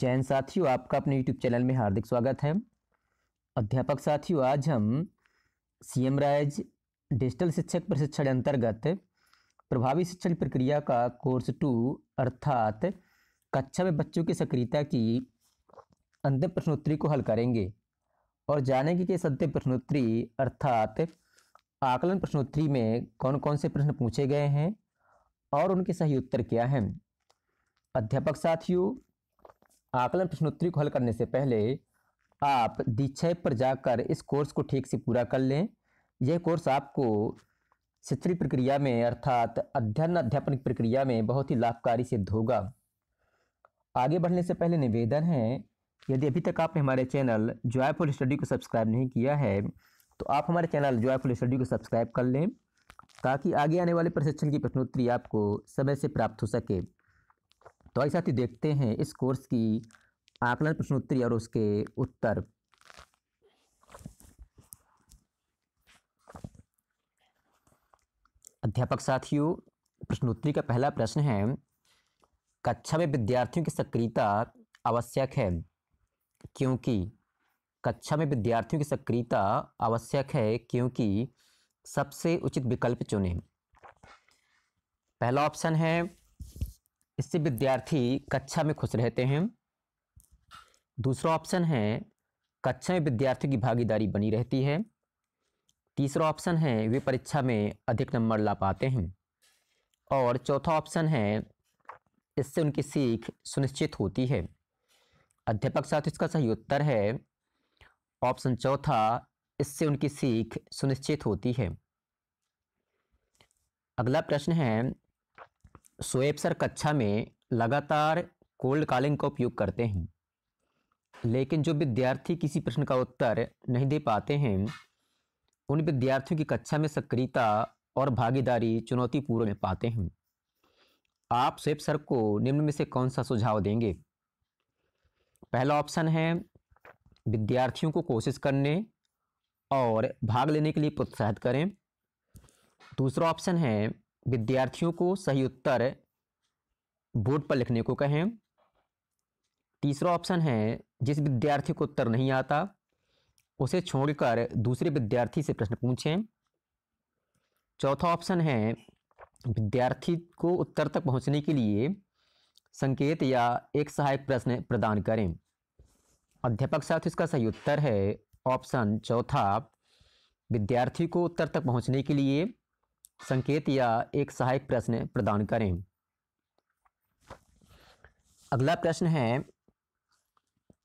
जैन साथियों आपका अपने यूट्यूब चैनल में हार्दिक स्वागत है अध्यापक साथियों आज हम सी एम डिजिटल शिक्षक प्रशिक्षण अंतर्गत प्रभावी शिक्षण प्रक्रिया का कोर्स टू अर्थात कक्षा में बच्चों की सक्रियता की अंतिम प्रश्नोत्तरी को हल करेंगे और जानेंगे कि इस अंतिम प्रश्नोत्तरी अर्थात आकलन प्रश्नोत्तरी में कौन कौन से प्रश्न पूछे गए हैं और उनके सही उत्तर क्या हैं अध्यापक साथियों आकलन प्रश्नोत्तरी को हल करने से पहले आप दीक्षा पर जाकर इस कोर्स को ठीक से पूरा कर लें यह कोर्स आपको शिक्षण प्रक्रिया में अर्थात अध्ययन अध्यापन प्रक्रिया में बहुत ही लाभकारी सिद्ध होगा आगे बढ़ने से पहले निवेदन है यदि अभी तक आपने हमारे चैनल जॉयफुल स्टडी को सब्सक्राइब नहीं किया है तो आप हमारे चैनल जॉयफुल स्टडी को सब्सक्राइब कर लें ताकि आगे आने वाले प्रशिक्षण की प्रश्नोत्तरी आपको समय से प्राप्त हो सके तो आइए साथी देखते हैं इस कोर्स की आकलन प्रश्नोत्तरी और उसके उत्तर अध्यापक साथियों प्रश्नोत्तरी का पहला प्रश्न है कक्षा में विद्यार्थियों की सक्रियता आवश्यक है क्योंकि कक्षा में विद्यार्थियों की सक्रियता आवश्यक है क्योंकि सबसे उचित विकल्प चुनें पहला ऑप्शन है इससे विद्यार्थी कक्षा में खुश रहते हैं दूसरा ऑप्शन है कक्षा में विद्यार्थी की भागीदारी बनी रहती है तीसरा ऑप्शन है वे परीक्षा में अधिक नंबर ला पाते हैं और चौथा ऑप्शन है इससे उनकी सीख सुनिश्चित होती है अध्यापक साथ इसका सही उत्तर है ऑप्शन चौथा इससे उनकी सीख सुनिश्चित होती है अगला प्रश्न है सोएब सर कक्षा में लगातार कोल्ड कॉलिंग का उपयोग करते हैं लेकिन जो विद्यार्थी किसी प्रश्न का उत्तर नहीं दे पाते हैं उन विद्यार्थियों की कक्षा में सक्रियता और भागीदारी चुनौतीपूर्ण में पाते हैं आप स्वेप सर को निम्न में से कौन सा सुझाव देंगे पहला ऑप्शन है विद्यार्थियों को कोशिश करने और भाग लेने के लिए प्रोत्साहित करें दूसरा ऑप्शन है विद्यार्थियों को सही उत्तर बोर्ड पर लिखने को कहें तीसरा ऑप्शन है जिस विद्यार्थी को उत्तर नहीं आता उसे छोड़कर दूसरे विद्यार्थी से प्रश्न पूछें चौथा ऑप्शन है विद्यार्थी को उत्तर तक पहुंचने के लिए संकेत या एक सहायक प्रश्न प्रदान करें अध्यापक साथ इसका सही उत्तर है ऑप्शन चौथा विद्यार्थी को उत्तर तक पहुंचने के लिए संकेत या एक सहायक प्रश्न प्रदान करें अगला प्रश्न है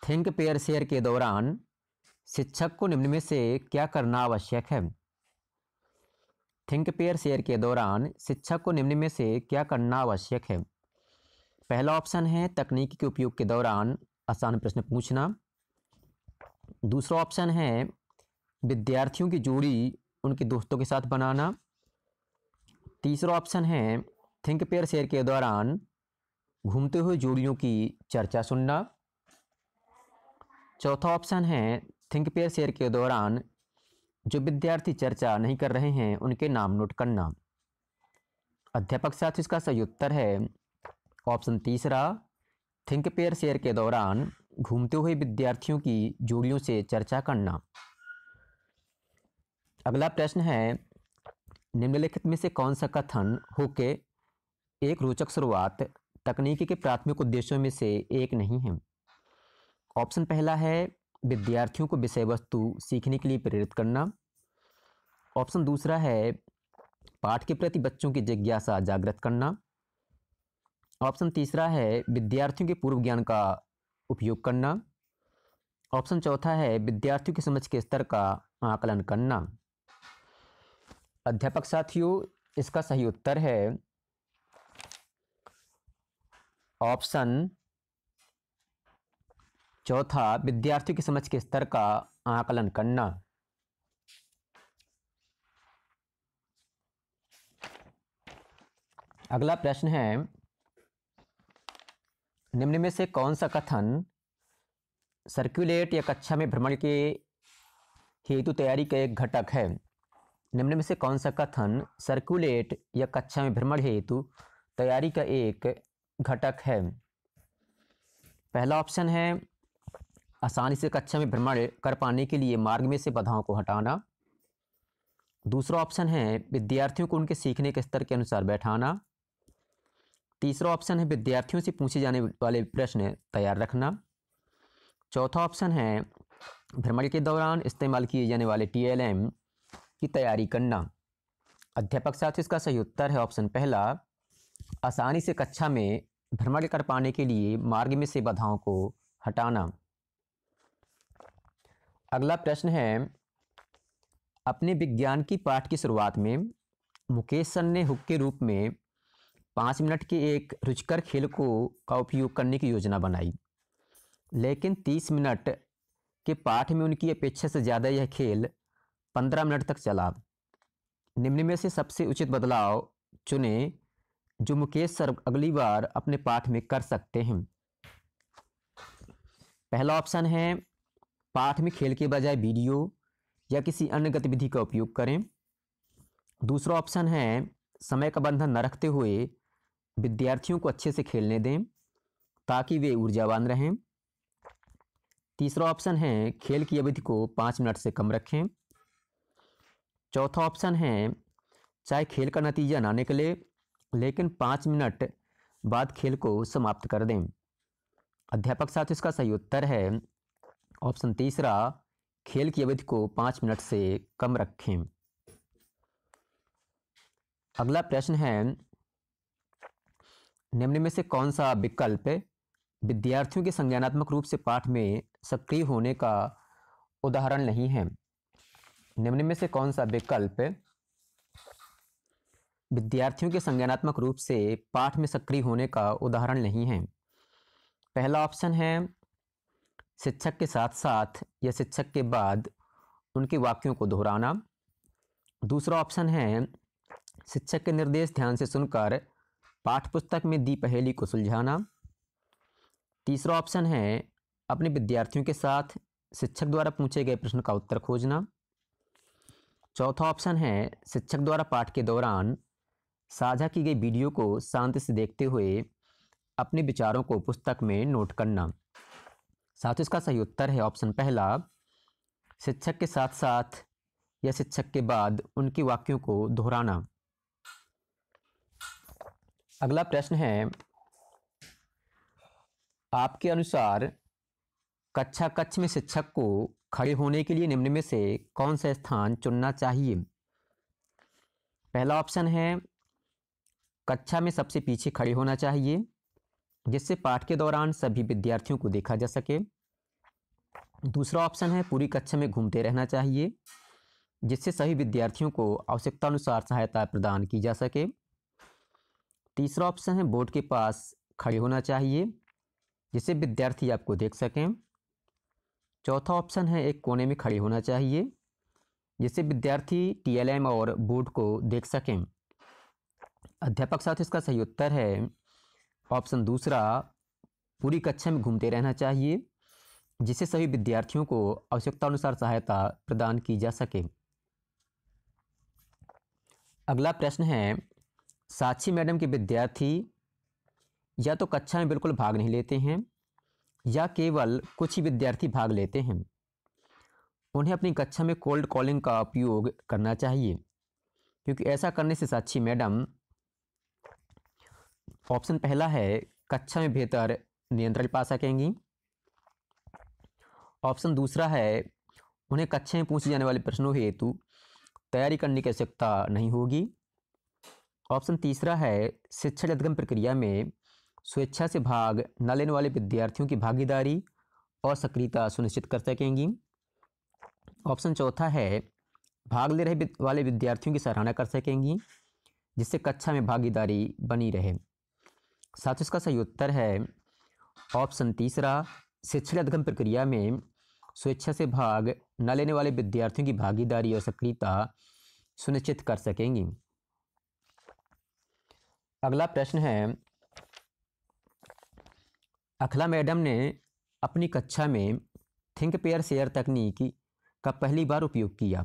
थिंक पेयर शेयर के दौरान शिक्षक को निम्न में से क्या करना आवश्यक है थिंक पेयर शेयर के दौरान शिक्षक को निम्न में से क्या करना आवश्यक है पहला ऑप्शन है तकनीक के उपयोग के दौरान आसान प्रश्न पूछना दूसरा ऑप्शन है विद्यार्थियों की जोड़ी उनके दोस्तों के साथ बनाना तीसरा ऑप्शन है थिंक पेयर शेयर के दौरान घूमते हुए जोड़ियों की चर्चा सुनना चौथा ऑप्शन है थिंक पेयर शेयर के दौरान जो विद्यार्थी चर्चा नहीं कर रहे हैं उनके नाम नोट करना अध्यापक साथ इसका सही उत्तर है ऑप्शन तीसरा थिंक पेयर शेयर के दौरान घूमते हुए विद्यार्थियों की जोड़ियों से चर्चा करना अगला प्रश्न है निम्नलिखित में से कौन सा कथन हो के एक रोचक शुरुआत तकनीकी के प्राथमिक उद्देश्यों में से एक नहीं है ऑप्शन पहला है विद्यार्थियों को विषय वस्तु सीखने के लिए प्रेरित करना ऑप्शन दूसरा है पाठ के प्रति बच्चों की जिज्ञासा जागृत करना ऑप्शन तीसरा है विद्यार्थियों के पूर्व ज्ञान का उपयोग करना ऑप्शन चौथा है विद्यार्थियों की समझ के स्तर का आकलन करना अध्यापक साथियों इसका सही उत्तर है ऑप्शन चौथा विद्यार्थियों की समझ के स्तर का आकलन करना अगला प्रश्न है निम्न में से कौन सा कथन सर्कुलेट या कक्षा में भ्रमण के हेतु तैयारी का एक घटक है निम्न में से कौन सा कथन सर्कुलेट या कक्षा में भ्रमण हेतु तैयारी का एक घटक है पहला ऑप्शन है आसानी से कक्षा में भ्रमण कर पाने के लिए मार्ग में से बाधाओं को हटाना दूसरा ऑप्शन है विद्यार्थियों को उनके सीखने के स्तर के अनुसार बैठाना तीसरा ऑप्शन है विद्यार्थियों से पूछे जाने वाले प्रश्न तैयार रखना चौथा ऑप्शन है भ्रमण के दौरान इस्तेमाल किए जाने वाले टी एल एम की तैयारी करना अध्यापक साथियों इसका सही उत्तर है ऑप्शन पहला आसानी से कक्षा में भ्रमण कर पाने के लिए मार्ग में से बाधाओं को हटाना अगला प्रश्न है अपने विज्ञान की पाठ की शुरुआत में मुकेश सर ने हुक के रूप में पाँच मिनट के एक रुचकर खेल को का उपयोग करने की योजना बनाई लेकिन तीस मिनट के पाठ में उनकी अपेक्षा से ज़्यादा यह खेल पंद्रह मिनट तक चला निम्न में से सबसे उचित बदलाव चुने जो मुकेश सर अगली बार अपने पाठ में कर सकते हैं पहला ऑप्शन है पाठ में खेल के बजाय वीडियो या किसी अन्य गतिविधि का उपयोग करें दूसरा ऑप्शन है समय का बंधन न रखते हुए विद्यार्थियों को अच्छे से खेलने दें ताकि वे ऊर्जावान रहें तीसरा ऑप्शन है खेल की अवधि को पाँच मिनट से कम रखें चौथा ऑप्शन है चाहे खेल का नतीजा ना निकले लेकिन पाँच मिनट बाद खेल को समाप्त कर दें अध्यापक साथ इसका सही उत्तर है ऑप्शन तीसरा खेल की अवधि को पाँच मिनट से कम रखें अगला प्रश्न है निम्न में से कौन सा विकल्प विद्यार्थियों के संज्ञानात्मक रूप से पाठ में सक्रिय होने का उदाहरण नहीं है निम्न में से कौन सा विकल्प विद्यार्थियों के संज्ञानात्मक रूप से पाठ में सक्रिय होने का उदाहरण नहीं है पहला ऑप्शन है शिक्षक के साथ साथ या शिक्षक के बाद उनके वाक्यों को दोहराना दूसरा ऑप्शन है शिक्षक के निर्देश ध्यान से सुनकर पाठ पुस्तक में दी पहेली को सुलझाना तीसरा ऑप्शन है अपने विद्यार्थियों के साथ शिक्षक द्वारा पूछे गए प्रश्न का उत्तर खोजना चौथा ऑप्शन है शिक्षक द्वारा पाठ के दौरान साझा की गई वीडियो को शांति से देखते हुए अपने विचारों को पुस्तक में नोट करना साथ इसका सही उत्तर है ऑप्शन पहला शिक्षक के साथ साथ या शिक्षक के बाद उनके वाक्यों को दोहराना अगला प्रश्न है आपके अनुसार कक्षा कक्ष में शिक्षक को खड़े होने के लिए निम्न में से कौन सा स्थान चुनना चाहिए पहला ऑप्शन है कक्षा में सबसे पीछे खड़े होना चाहिए जिससे पाठ के दौरान सभी विद्यार्थियों को देखा जा सके दूसरा ऑप्शन है पूरी कक्षा में घूमते रहना चाहिए जिससे सभी विद्यार्थियों को आवश्यकता अनुसार सहायता प्रदान की जा सके तीसरा ऑप्शन है बोर्ड के पास खड़े होना चाहिए जिससे विद्यार्थी आपको देख सकें चौथा ऑप्शन है एक कोने में खड़े होना चाहिए जिससे विद्यार्थी टीएलएम और बोर्ड को देख सकें अध्यापक साथ इसका सही उत्तर है ऑप्शन दूसरा पूरी कक्षा में घूमते रहना चाहिए जिससे सभी विद्यार्थियों को आवश्यकता अनुसार सहायता प्रदान की जा सके अगला प्रश्न है साक्षी मैडम के विद्यार्थी या तो कक्षा में बिल्कुल भाग नहीं लेते हैं या केवल कुछ ही विद्यार्थी भाग लेते हैं उन्हें अपनी कक्षा में कोल्ड कॉलिंग का उपयोग करना चाहिए क्योंकि ऐसा करने से साक्षी मैडम ऑप्शन पहला है कक्षा में बेहतर नियंत्रण पा सकेंगी ऑप्शन दूसरा है उन्हें कक्षा में पूछे जाने वाले प्रश्नों हेतु तैयारी करने की आवश्यकता नहीं होगी ऑप्शन तीसरा है शिक्षण अधिगम प्रक्रिया में स्वेच्छा से भाग न लेने वाले विद्यार्थियों की भागीदारी और सक्रियता सुनिश्चित कर सकेंगी ऑप्शन चौथा है भाग ले रहे वाले विद्यार्थियों की सराहना कर सकेंगी जिससे कक्षा में भागीदारी बनी रहे साथ इसका सही उत्तर है ऑप्शन तीसरा शिक्षण अध्ययन प्रक्रिया में स्वेच्छा से भाग न लेने वाले विद्यार्थियों की भागीदारी और सक्रियता सुनिश्चित कर सकेंगी अगला प्रश्न है अखला मैडम ने अपनी कक्षा में थिंक पेयर शेयर तकनीक का पहली बार उपयोग किया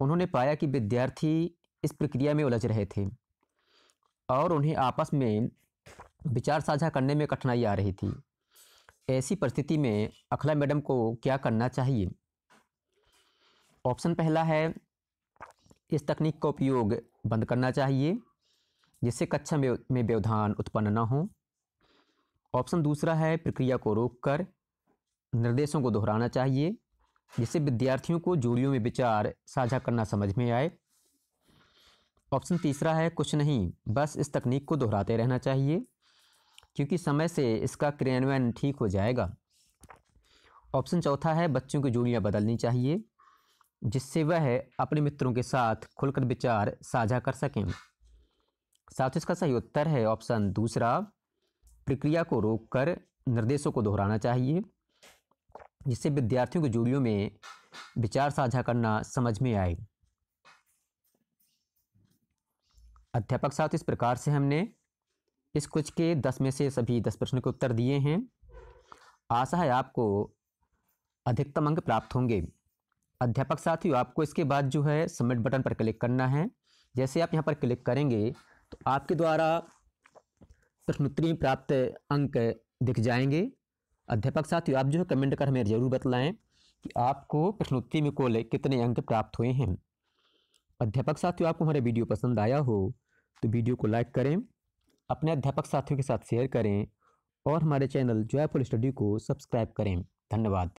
उन्होंने पाया कि विद्यार्थी इस प्रक्रिया में उलझ रहे थे और उन्हें आपस में विचार साझा करने में कठिनाई आ रही थी ऐसी परिस्थिति में अखला मैडम को क्या करना चाहिए ऑप्शन पहला है इस तकनीक का उपयोग बंद करना चाहिए जिससे कक्षा में व्यवधान उत्पन्न न हो ऑप्शन दूसरा है प्रक्रिया को रोककर निर्देशों को दोहराना चाहिए जिससे विद्यार्थियों को जोड़ियों में विचार साझा करना समझ में आए ऑप्शन तीसरा है कुछ नहीं बस इस तकनीक को दोहराते रहना चाहिए क्योंकि समय से इसका क्रियान्वयन ठीक हो जाएगा ऑप्शन चौथा है बच्चों की जोड़ियाँ बदलनी चाहिए जिससे वह अपने मित्रों के साथ खुलकर विचार साझा कर सकें साथ इसका सही उत्तर है ऑप्शन दूसरा प्रक्रिया को रोककर निर्देशों को दोहराना चाहिए जिससे विद्यार्थियों को जोड़ियों में विचार साझा करना समझ में आए अध्यापक साथ इस प्रकार से हमने इस कुछ के दस में से सभी दस प्रश्नों के उत्तर दिए हैं आशा है आपको अधिकतम अंक प्राप्त होंगे अध्यापक साथियों आपको इसके बाद जो है सबमिट बटन पर क्लिक करना है जैसे आप यहाँ पर क्लिक करेंगे तो आपके द्वारा प्रश्नोत्तरी प्राप्त अंक दिख जाएंगे अध्यापक साथियों आप जो है कमेंट कर हमें ज़रूर बतलाएं कि आपको प्रश्नोत्तरी में कोले कितने अंक प्राप्त हुए हैं अध्यापक साथियों आपको हमारा वीडियो पसंद आया हो तो वीडियो को लाइक करें अपने अध्यापक साथियों के साथ शेयर करें और हमारे चैनल जॉयफुल स्टडी को सब्सक्राइब करें धन्यवाद